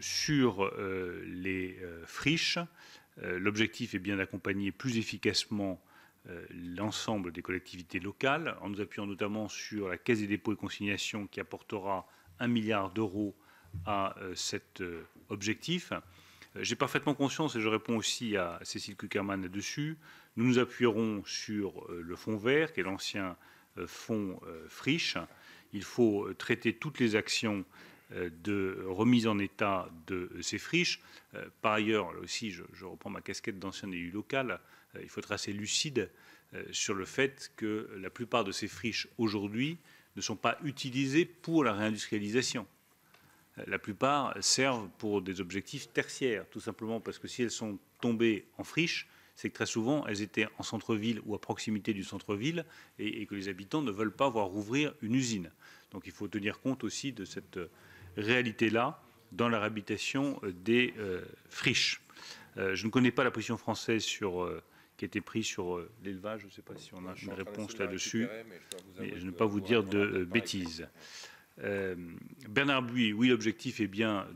sur euh, les euh, friches, euh, l'objectif est bien d'accompagner plus efficacement l'ensemble des collectivités locales, en nous appuyant notamment sur la Caisse des dépôts et consignations qui apportera un milliard d'euros à cet objectif. J'ai parfaitement conscience, et je réponds aussi à Cécile Kuckerman là-dessus, nous nous appuierons sur le fonds vert, qui est l'ancien fonds friche. Il faut traiter toutes les actions euh, de remise en état de ces friches. Euh, par ailleurs, là aussi, je, reprends ma casquette d'ancien élu local, euh, il faut être assez lucide sur le fait que la plupart de ces friches aujourd'hui ne sont pas utilisées pour la réindustrialisation. La plupart servent pour des objectifs tertiaires, tout simplement parce que si elles sont tombées en friche, c'est que très souvent, elles étaient en centre-ville ou à proximité du centre-ville et, et, que les habitants ne veulent pas voir rouvrir une usine. Donc il faut tenir compte aussi de cette réalité-là dans la réhabilitation euh, des euh, friches. Euh, je ne connais pas la position française qui a été prise sur l'élevage. Je ne sais pas si on a une réponse là-dessus. Mais, je ne vais pas vous dire de bêtises. Bernard Bouy, oui, l'objectif est bien